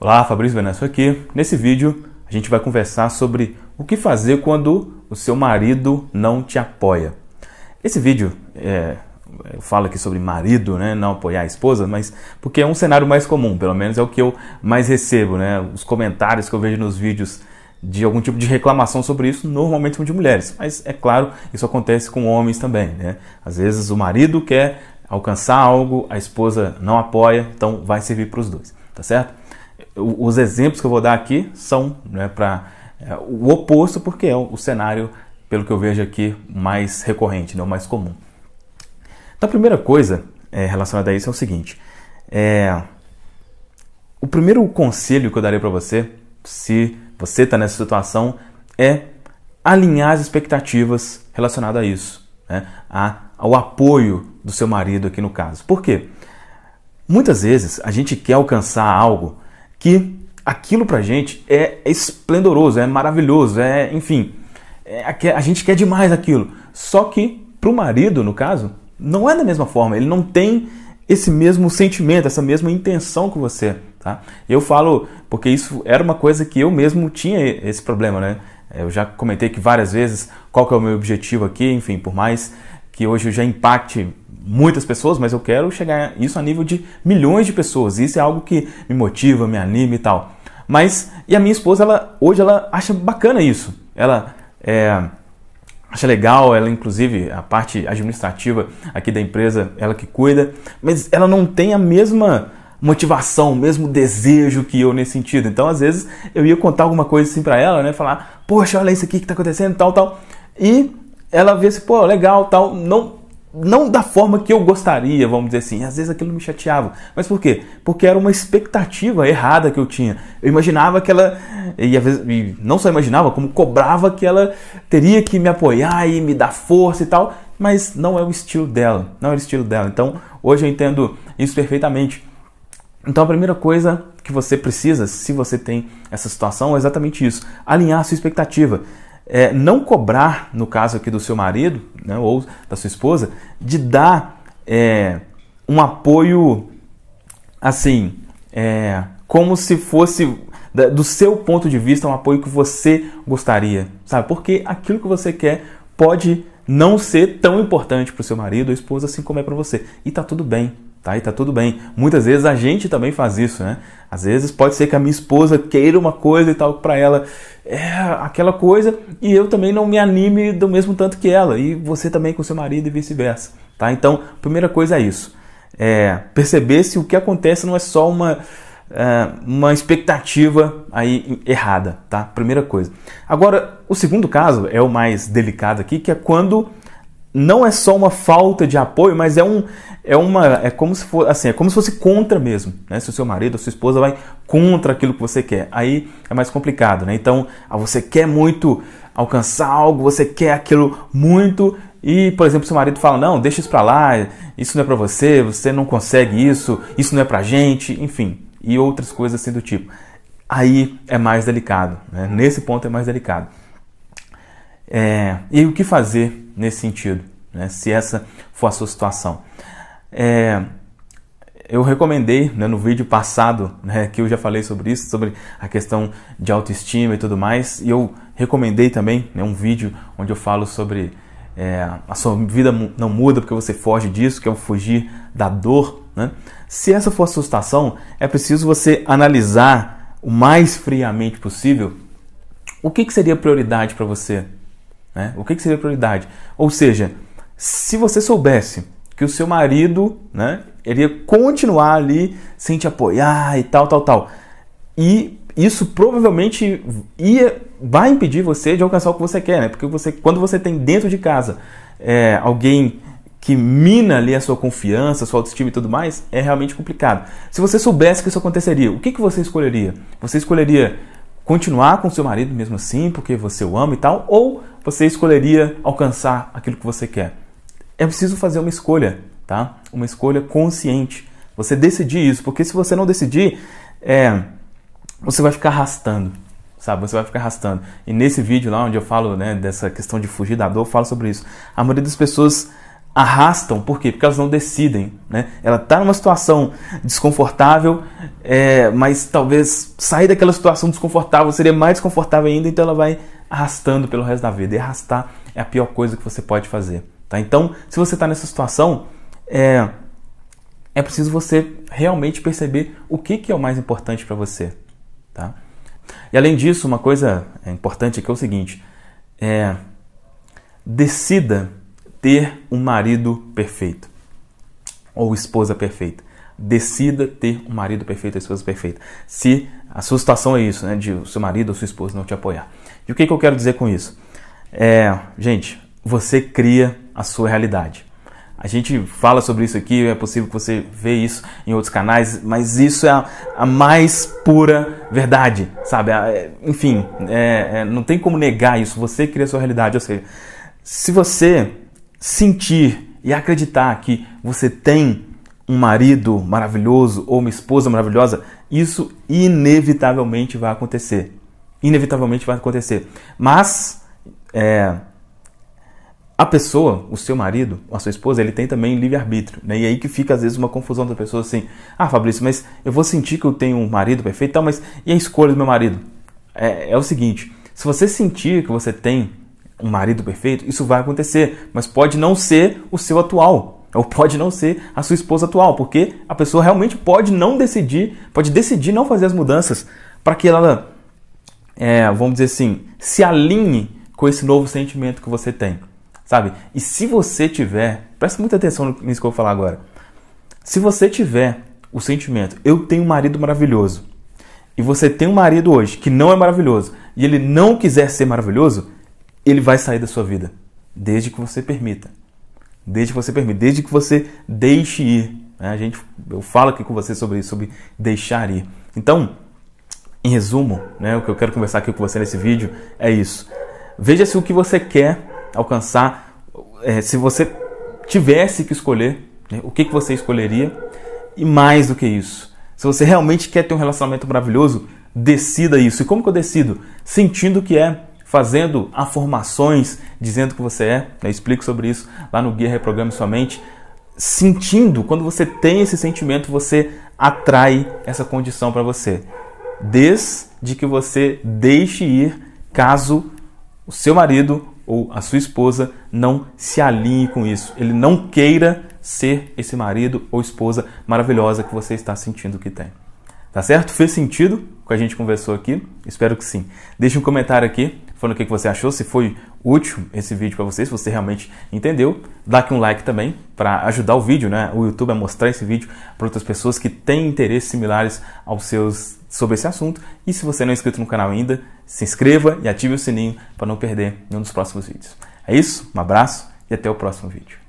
Olá, Fabrício Venâncio aqui. Nesse vídeo a gente vai conversar sobre o que fazer quando o seu marido não te apoia. Esse vídeo é, eu falo aqui sobre marido, né, não apoiar a esposa, mas porque é um cenário mais comum, pelo menos é o que eu mais recebo, né, os comentários que eu vejo nos vídeos de algum tipo de reclamação sobre isso, normalmente são de mulheres, mas é claro, isso acontece com homens também, né? Às vezes o marido quer alcançar algo, a esposa não apoia, então vai servir para os dois, tá certo? os exemplos que eu vou dar aqui são né, para é, o oposto, porque é o, o, cenário, pelo que eu vejo aqui, mais recorrente, né, o mais comum. Então, a primeira coisa é, relacionada a isso é o seguinte: é, o primeiro conselho que eu daria para você, se você está nessa situação, é alinhar as expectativas relacionadas a isso, né, a, ao apoio do seu marido aqui no caso. Por quê? Muitas vezes a gente quer alcançar algo que aquilo pra gente é esplendoroso, é maravilhoso, é, enfim, é, a gente quer demais aquilo. Só que pro marido, no caso, não é da mesma forma, ele não tem esse mesmo sentimento, essa mesma intenção que você, tá? Eu falo porque isso era uma coisa que eu mesmo tinha esse problema, né? Eu já comentei que várias vezes qual que é o meu objetivo aqui, enfim, por mais que hoje eu já impacte muitas pessoas, mas eu quero chegar isso a nível de milhões de pessoas. Isso é algo que me motiva, me anima e tal. Mas e a minha esposa, ela hoje ela acha bacana isso. Ela é, acha legal, ela inclusive a parte administrativa aqui da empresa, ela que cuida, mas ela não tem a mesma motivação, o mesmo desejo que eu nesse sentido. Então, às vezes eu ia contar alguma coisa assim para ela, né, falar: "Poxa, olha isso aqui que tá acontecendo, tal, tal". E ela vê assim, pô, legal, tal, não não da forma que eu gostaria, vamos dizer assim. Às vezes aquilo me chateava. Mas por quê? Porque era uma expectativa errada que eu tinha. Eu imaginava que ela. E, às vezes, e não só imaginava, como cobrava que ela teria que me apoiar e me dar força e tal. Mas não é o estilo dela. Não é o estilo dela. Então hoje eu entendo isso perfeitamente. Então a primeira coisa que você precisa, se você tem essa situação, é exatamente isso: alinhar a sua expectativa é, não cobrar, no caso aqui do seu marido né, ou da sua esposa, de dar é, um apoio assim, é, como se fosse do seu ponto de vista um apoio que você gostaria, sabe? Porque aquilo que você quer pode não ser tão importante para o seu marido ou esposa assim como é para você e tá tudo bem, tá? E tá tudo bem. Muitas vezes a gente também faz isso, né? Às vezes pode ser que a minha esposa queira uma coisa e tal para ela, é aquela coisa, e eu também não me anime do mesmo tanto que ela, e você também com seu marido e vice-versa, tá? Então, primeira coisa é isso. É perceber se o que acontece não é só uma é, uma expectativa aí errada, tá? Primeira coisa. Agora, o segundo caso é o mais delicado aqui, que é quando não é só uma falta de apoio, mas é um é uma é como se fosse assim, é como se fosse contra mesmo, né? Se o seu marido ou sua esposa vai contra aquilo que você quer, aí é mais complicado, né? Então, ah, você quer muito alcançar algo, você quer aquilo muito e, por exemplo, seu marido fala: "Não, deixa isso para lá, isso não é para você, você não consegue isso, isso não é pra gente", enfim, e outras coisas assim do tipo. Aí é mais delicado, né? Nesse ponto é mais delicado. É, e o que fazer nesse sentido, né? se essa for a sua situação. É, eu recomendei né, no vídeo passado, né, que eu já falei sobre isso, sobre a questão de autoestima e tudo mais, e eu recomendei também né, um vídeo onde eu falo sobre é, a sua vida não muda porque você foge disso, que é o fugir da dor. Né? Se essa for a sua situação, é preciso você analisar o mais friamente possível o que, que seria prioridade para você né? O que, que seria prioridade? Ou seja, se você soubesse que o seu marido né, iria continuar ali sem te apoiar e tal, tal, tal, e isso provavelmente ia, vai impedir você de alcançar o que você quer, né? Porque você, quando você tem dentro de casa é, alguém que mina ali a sua confiança, a sua autoestima e tudo mais, é realmente complicado. Se você soubesse que isso aconteceria, o que, que você escolheria? Você escolheria continuar com seu marido mesmo assim, porque você o ama e tal, ou você escolheria alcançar aquilo que você quer? É preciso fazer uma escolha, tá? Uma escolha consciente. Você decidir isso, porque se você não decidir, é, você vai ficar arrastando, sabe? Você vai ficar arrastando. E nesse vídeo lá onde eu falo né, dessa questão de fugir da dor, eu falo sobre isso. A maioria das pessoas arrastam, por quê? Porque elas não decidem. Né? Ela está numa situação desconfortável, é, mas talvez sair daquela situação desconfortável seria mais desconfortável ainda, então ela vai arrastando pelo resto da vida. E arrastar é a pior coisa que você pode fazer. Tá? Então, se você está nessa situação, é, é preciso você realmente perceber o que, que é o mais importante para você. Tá? E além disso, uma coisa importante aqui é, é o seguinte: é, decida ter um marido perfeito ou esposa perfeita. Decida ter um marido perfeito ou esposa perfeita. Se a sua situação é isso, né? De o seu marido ou sua esposa não te apoiar. E o que, que eu quero dizer com isso? É, gente, você cria a sua realidade. A gente fala sobre isso aqui, é possível que você vê isso em outros canais, mas isso é a, a mais pura verdade, sabe? É, enfim, é, é, não tem como negar isso. Você cria a sua realidade. Ou seja, se você sentir e acreditar que você tem um marido maravilhoso ou uma esposa maravilhosa, isso inevitavelmente vai acontecer. Inevitavelmente vai acontecer. Mas é, a pessoa, o seu marido, a sua esposa, ele tem também livre-arbítrio. Né? E aí que fica às vezes uma confusão da pessoa assim: ah, Fabrício, mas eu vou sentir que eu tenho um marido perfeito, tal, mas e a escolha do meu marido? é, é o seguinte: se você sentir que você tem um marido perfeito, isso vai acontecer, mas pode não ser o seu atual, ou pode não ser a sua esposa atual, porque a pessoa realmente pode não decidir, pode decidir não fazer as mudanças para que ela, é, vamos dizer assim, se alinhe com esse novo sentimento que você tem, sabe? E se você tiver, presta muita atenção nisso que eu vou falar agora. Se você tiver o sentimento, eu tenho um marido maravilhoso, e você tem um marido hoje que não é maravilhoso, e ele não quiser ser maravilhoso, ele vai sair da sua vida, desde que você permita. Desde que você permita, desde que você deixe ir. Né? A gente, eu falo aqui com você sobre isso, sobre deixar ir. Então, em resumo, né, o que eu quero conversar aqui com você nesse vídeo é isso. Veja se o que você quer alcançar, é, se você tivesse que escolher, né, o que, que você escolheria. E mais do que isso, se você realmente quer ter um relacionamento maravilhoso, decida isso. E como que eu decido? Sentindo que é fazendo afirmações, dizendo que você é. Eu né? explico sobre isso lá no Guia Reprograme Sua Mente. Sentindo, quando você tem esse sentimento, você atrai essa condição para você. Desde que você deixe ir caso o seu marido ou a sua esposa não se alinhe com isso. Ele não queira ser esse marido ou esposa maravilhosa que você está sentindo que tem. Tá certo? Fez sentido o que a gente conversou aqui? Espero que sim. Deixe um comentário aqui falando o que você achou, se foi útil esse vídeo para você, se você realmente entendeu. Dá aqui um like também para ajudar o vídeo, né? O YouTube a mostrar esse vídeo para outras pessoas que têm interesses similares aos seus sobre esse assunto. E se você não é inscrito no canal ainda, se inscreva e ative o sininho para não perder nenhum dos próximos vídeos. É isso, um abraço e até o próximo vídeo.